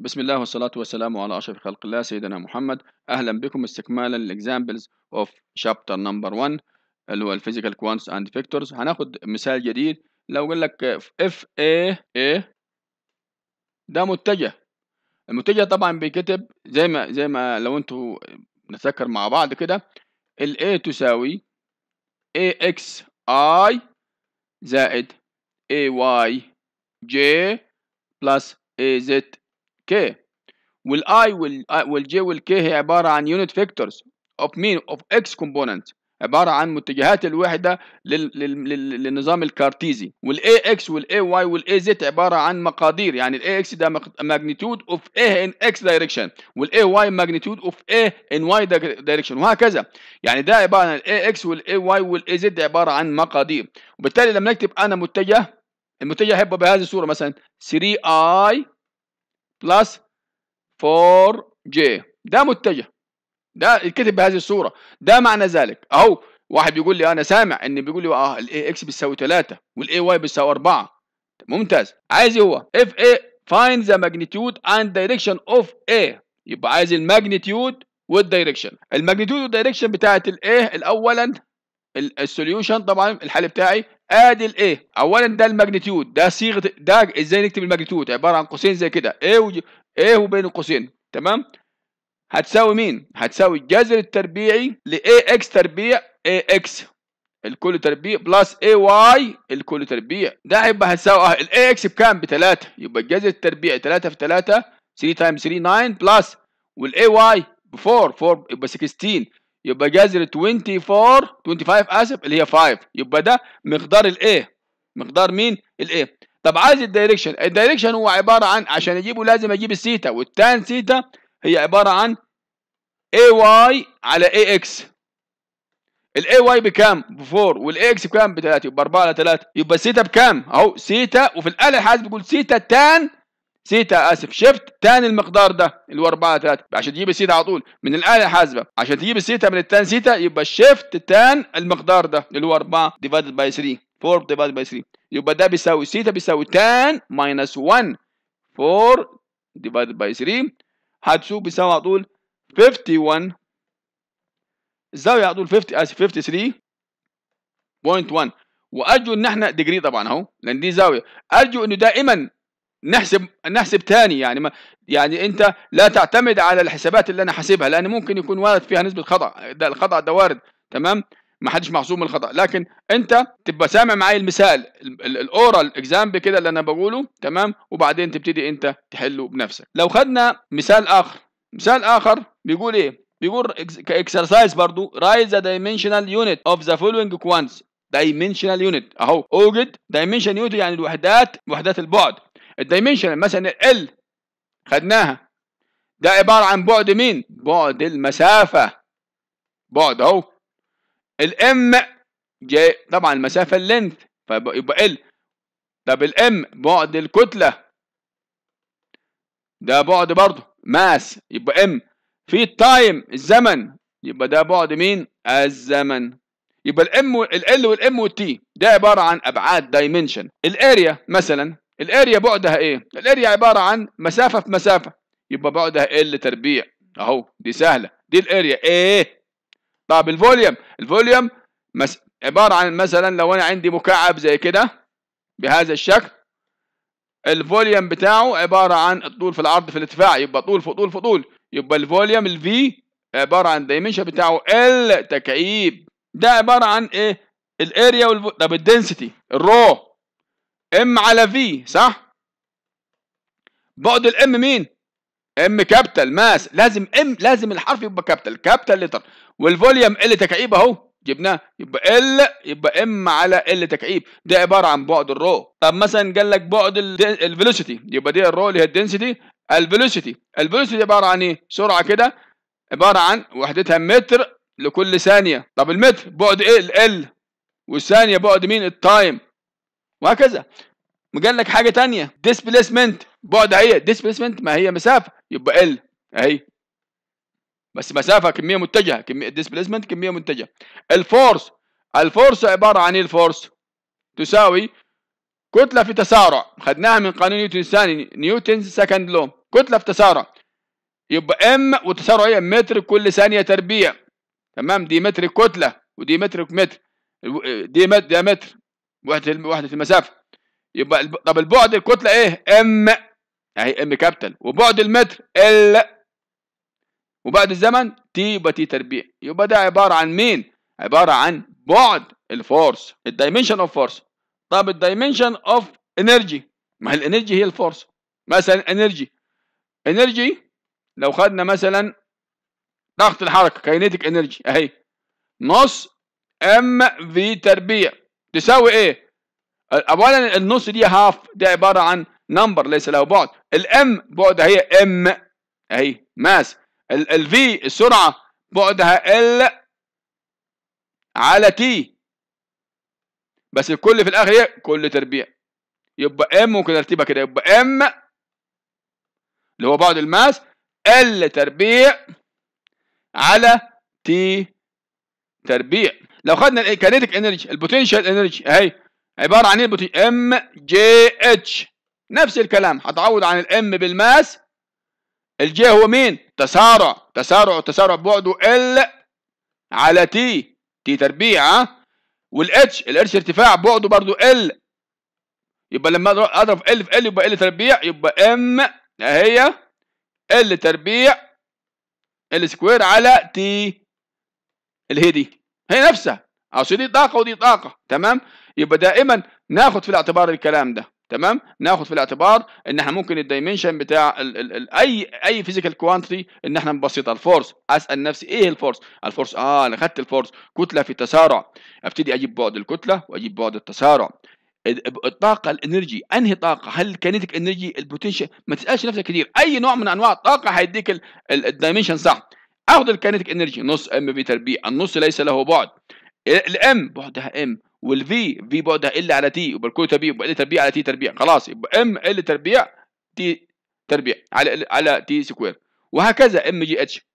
بسم الله والصلاة والسلام على أشرف خلق الله سيدنا محمد أهلا بكم استكمالا للإكزامبلز أوف شابتر نمبر 1 اللي هو الفيزيكال كوانتس أند فيكتورز هناخد مثال جديد لو قال لك اف اي اي ده متجه المتجه طبعا بيكتب زي ما زي ما لو انتوا نتذكر مع بعض كده ال A تساوي AXI زائد اي بلس اي كي والاي والجي والكي هي عباره عن يونت فيكتورز اوف مين اوف اكس كومبوننت عباره عن متجهات الوحده للنظام الكارتيزي والاي اكس والاي واي والاي زد عباره عن مقادير يعني الاي اكس ده ماجنتيود اوف اي ان اكس دايركشن والاي واي ماجنتيود اوف اي ان واي دايركشن وهكذا يعني ده عباره عن الاي اكس والاي واي والاي زد عباره عن مقادير وبالتالي لما نكتب انا متجه المتجه هيبقى بهذه الصوره مثلا 3 اي بلس 4 جي ده متجه ده يتكتب بهذه الصوره ده معنى ذلك اهو واحد بيقول لي انا سامع ان بيقول لي اه الاي اكس بتساوي 3 والاي واي بتساوي 4 ممتاز عايز ايه هو اف اي فايند ذا ماجنتيود اند دايركشن اوف اي يبقى عايز الماجنتيود والدايركشن الماجنتيود والدايركشن بتاعت الايه الاولا السوليوشن طبعا الحل بتاعي ادي الايه اولا ده الماجنتيود ده صيغه ده ازاي نكتب الماجنتيود عباره عن قوسين زي كده ايه وج... ايه وبين القوسين تمام هتساوي مين هتساوي الجذر التربيعي ل اكس تربيع اي اكس الكل تربيع بلس اي واي الكل تربيع ده هيبقى هتساوي آه، الاي اكس بكام ب 3 يبقى الجذر التربيعي 3 في 3 3 تايم 3 9 بلس والاي واي ب 4 4 يبقى 16 يبقى جذر 24 25 اسف اللي هي 5 يبقى ده مقدار الايه مقدار مين الايه طب عايز الدايركشن الدايركشن هو عباره عن عشان اجيبه لازم اجيب الثيتا والتان سيتا هي عباره عن اي واي على اي اكس الاي واي بكام؟ ب 4 والاي اكس بكام؟ ب 3 يبقى 4 على 3 يبقى الثيتا بكام؟ اهو ثيتا وفي الاله الحاسب بيقول ثيتا تان سيتا اسف شيفت تاني المقدار ده اللي هو 4 3 عشان تجيب السيتا على طول من الاله الحاسبه عشان تجيب السيتا من التان سيتا يبقى الشيفت تان المقدار ده اللي هو 4 ديفايدد باي 3 4 ديفايدد باي 3 يبقى ده بيساوي سيتا بيساوي تان ماينس 1 4 ديفايدد باي 3 هتشوف بيساوي على طول 51 الزاويه على طول 50 اسف 53.1 وارجو ان احنا ديجري طبعا اهو لان دي زاويه ارجو انه دائما نحسب نحسب ثاني يعني ما يعني انت لا تعتمد على الحسابات اللي انا حاسبها لان ممكن يكون وارد فيها نسبه خطا ده الخطا ده وارد تمام ما حدش معصوم من الخطا لكن انت تبقى سامع معايا المثال الاورال اكزامب كده اللي انا بقوله تمام وبعدين تبتدي انت تحله بنفسك لو خدنا مثال اخر مثال اخر بيقول ايه بيقول كاكسرسايز برضو رايز ذا دايمنشنال يونت اوف ذا فولوينج كوانتس دايمنشنال يونت اهو اوجد دايمنشن يونت يعني الوحدات وحدات البعد الدايمنشن مثلا ال خدناها ده عبارة عن بعد مين؟ بعد المسافة بعد اهو الام جاي طبعا المسافة اللينث فيبقى ال طب الام بعد الكتلة ده بعد برضه ماس يبقى ام في التايم الزمن يبقى ده بعد مين؟ الزمن يبقى الام ال والام والتي ده عبارة عن ابعاد دايمنشن الاريا مثلا الاريا بعدها ايه الاريا عباره عن مسافه في مسافه يبقى بعدها ال تربيع اهو دي سهله دي الاريا ايه طب الفوليوم الفوليوم مس... عباره عن مثلا لو انا عندي مكعب زي كده بهذا الشكل الفوليوم بتاعه عباره عن الطول في العرض في الارتفاع يبقى طول فوق طول فوق طول يبقى الفوليوم الفي عباره عن الدايمنشن بتاعه ال تكعيب ده عباره عن ايه الاريا والفو... طب الدنسيتي الرو ام على في صح بعد الام مين ام كابيتال ماس لازم ام لازم الحرف يبقى كابيتال كابيتال لتر والفوليوم ال تكعيب اهو جبناه يبقى ال يبقى ام على ال تكعيب ده عباره عن بعد الرو طب مثلا قال لك بعد الفيلوسيتي يبقى دي الرو اللي هي الدنسيتي الفيلوسيتي الفيلوسيتي عباره عن ايه سرعه كده عباره عن وحدتها متر لكل ثانيه طب المتر بعد ايه ال والثانيه بعد مين التايم وهكذا قال لك حاجه ثانيه ديسبيسمنت بعد ايه ديسبيسمنت ما هي مسافه يبقى ال اهي بس مسافه كميه متجهه كميه ديسبيسمنت كميه متجهه الفورس الفورس عباره عن ايه الفورس تساوي كتله في تسارع خدناها من قانون نيوتن الثاني نيوتن سكند لو كتله في تسارع يبقى ام وتسارع هي متر كل ثانيه تربيع تمام دي متر كتله ودي متر متر دي متر ده متر وحده وحده المسافه يبقى الب... طب البعد الكتله ايه ام اهي يعني إيه ام كابيتال وبعد المتر ال وبعد الزمن تي يبقى تي تربيع يبقى ده عباره عن مين عباره عن بعد الفورس الدايمنشن اوف فورس طب الدايمنشن اوف انرجي ما هي الانرجي هي الفورس مثلا انرجي انرجي لو خدنا مثلا ضغط الحركه كاينيتيك انرجي اهي نص ام في تربيع تساوي ايه اولا النص دي هاف ده عباره عن نمبر ليس له بعد الام بعدها هي ام اهي ماس الفي السرعه بعدها ال على تي بس الكل في الاخر هي كل تربيع يبقى ام ممكن ارتبها كده يبقى ام اللي هو بعد الماس ال تربيع على تي تربيع لو خدنا الكينيتيك انرجي البوتنشال انرجي اهي عباره عن ايه ام جي اتش نفس الكلام هتعوض عن الام بالماس الجي هو مين تسارع تسارع تسارع بعده ال على تي تي تربيع ها والاتش الاتش ارتفاع بعده برضه ال يبقى لما اضرب ال في ال يبقى ال تربيع يبقى ام اهي ال تربيع ال سكوير على تي اللي هي دي هي نفسها اصل دي طاقه ودي طاقه تمام يبقى دائما ناخد في الاعتبار الكلام ده تمام ناخد في الاعتبار ان احنا ممكن الدايمنشن بتاع الـ الـ الـ اي اي فيزيكال كوانتيتي ان احنا نبسطها الفورس اسال نفسي ايه الفورس الفورس اه انا خدت الفورس كتله في تسارع ابتدي اجيب بعد الكتله واجيب بعد التسارع الطاقه الانرجي انهي طاقه هل كينيتيك انرجي البوتنشال ما تسالش نفسك كتير اي نوع من انواع الطاقه هيديك الدايمنشن صح اخد الكينيتيك انرجي نص ام في تربيع النص ليس له بعد الام بعدها ام والفي في بعدها ال على تي يبقى الكوتا يبقى ال تربيع على تي تربيع خلاص يبقى ام ال تربيع تي تربيع على على تي سكوير وهكذا ام جي اتش